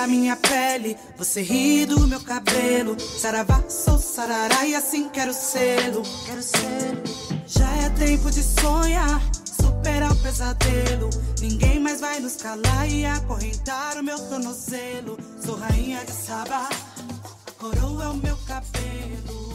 da minha pele, você ri do meu cabelo. Saravá, sou sarará e assim quero selo. Quero selo. Já é tempo de sonhar, superar o pesadelo. Ninguém mais vai nos calar e acorrentar o meu tornozelo. Sou rainha de Sabá.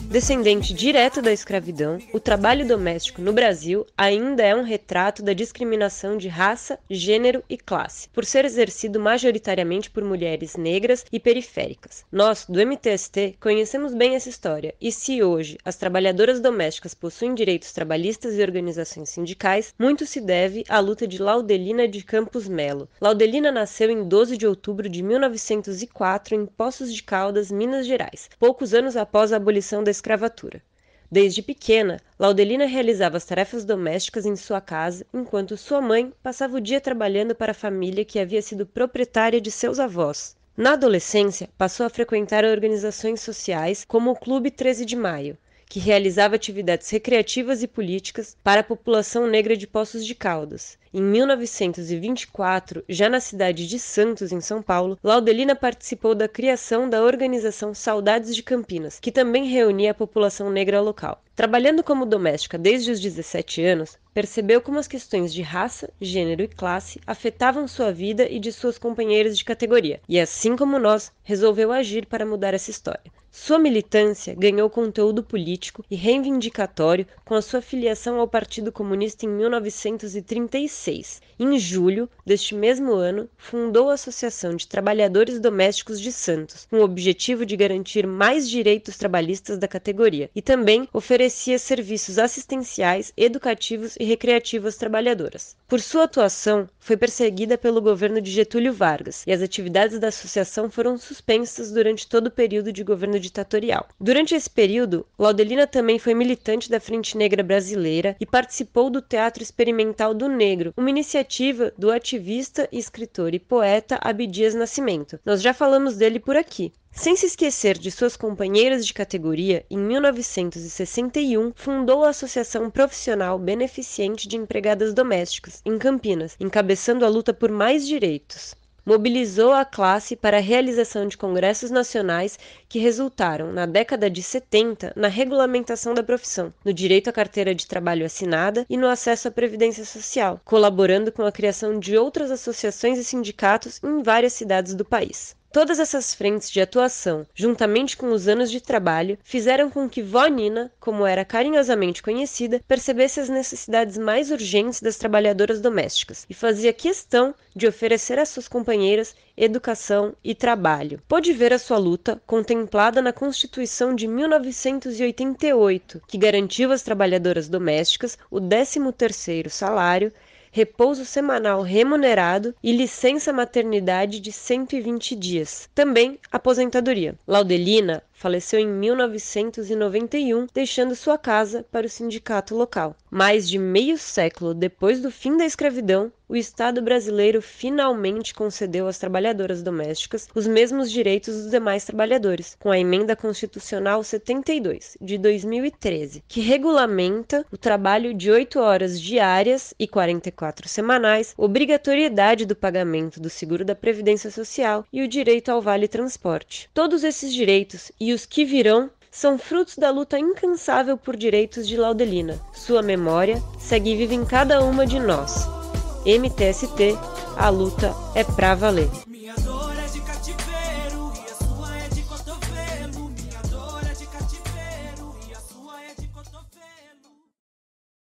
Descendente direto da escravidão, o trabalho doméstico no Brasil ainda é um retrato da discriminação de raça, gênero e classe, por ser exercido majoritariamente por mulheres negras e periféricas. Nós, do MTST, conhecemos bem essa história e se hoje as trabalhadoras domésticas possuem direitos trabalhistas e organizações sindicais, muito se deve à luta de Laudelina de Campos Melo. Laudelina nasceu em 12 de outubro de 1904 em Poços de Caldas, Minas Gerais, poucos anos após a abolição da escravatura. Desde pequena, Laudelina realizava as tarefas domésticas em sua casa, enquanto sua mãe passava o dia trabalhando para a família que havia sido proprietária de seus avós. Na adolescência, passou a frequentar organizações sociais como o Clube 13 de Maio, que realizava atividades recreativas e políticas para a população negra de Poços de Caldas, em 1924, já na cidade de Santos, em São Paulo, Laudelina participou da criação da organização Saudades de Campinas, que também reunia a população negra local. Trabalhando como doméstica desde os 17 anos, percebeu como as questões de raça, gênero e classe afetavam sua vida e de suas companheiras de categoria, e assim como nós, resolveu agir para mudar essa história. Sua militância ganhou conteúdo político e reivindicatório com a sua filiação ao Partido Comunista em 1935 2006. Em julho deste mesmo ano, fundou a Associação de Trabalhadores Domésticos de Santos, com o objetivo de garantir mais direitos trabalhistas da categoria, e também oferecia serviços assistenciais, educativos e recreativos às trabalhadoras. Por sua atuação, foi perseguida pelo governo de Getúlio Vargas e as atividades da associação foram suspensas durante todo o período de governo ditatorial. Durante esse período, Laudelina também foi militante da Frente Negra Brasileira e participou do Teatro Experimental do Negro, uma iniciativa do ativista, escritor e poeta Abdias Nascimento. Nós já falamos dele por aqui. Sem se esquecer de suas companheiras de categoria, em 1961 fundou a Associação Profissional Beneficiente de Empregadas Domésticas, em Campinas, encabeçando a luta por mais direitos mobilizou a classe para a realização de congressos nacionais que resultaram, na década de 70, na regulamentação da profissão, no direito à carteira de trabalho assinada e no acesso à previdência social, colaborando com a criação de outras associações e sindicatos em várias cidades do país. Todas essas frentes de atuação, juntamente com os anos de trabalho, fizeram com que Vó Nina, como era carinhosamente conhecida, percebesse as necessidades mais urgentes das trabalhadoras domésticas e fazia questão de oferecer às suas companheiras educação e trabalho. Pôde ver a sua luta contemplada na Constituição de 1988, que garantiu às trabalhadoras domésticas o 13º salário repouso semanal remunerado e licença maternidade de 120 dias. Também aposentadoria. Laudelina Faleceu em 1991, deixando sua casa para o sindicato local. Mais de meio século depois do fim da escravidão, o Estado brasileiro finalmente concedeu às trabalhadoras domésticas os mesmos direitos dos demais trabalhadores, com a Emenda Constitucional 72, de 2013, que regulamenta o trabalho de 8 horas diárias e 44 semanais, obrigatoriedade do pagamento do seguro da Previdência Social e o direito ao vale transporte. Todos esses direitos e e os que virão são frutos da luta incansável por direitos de Laudelina. Sua memória segue viva em cada uma de nós. MTST, a luta é pra valer.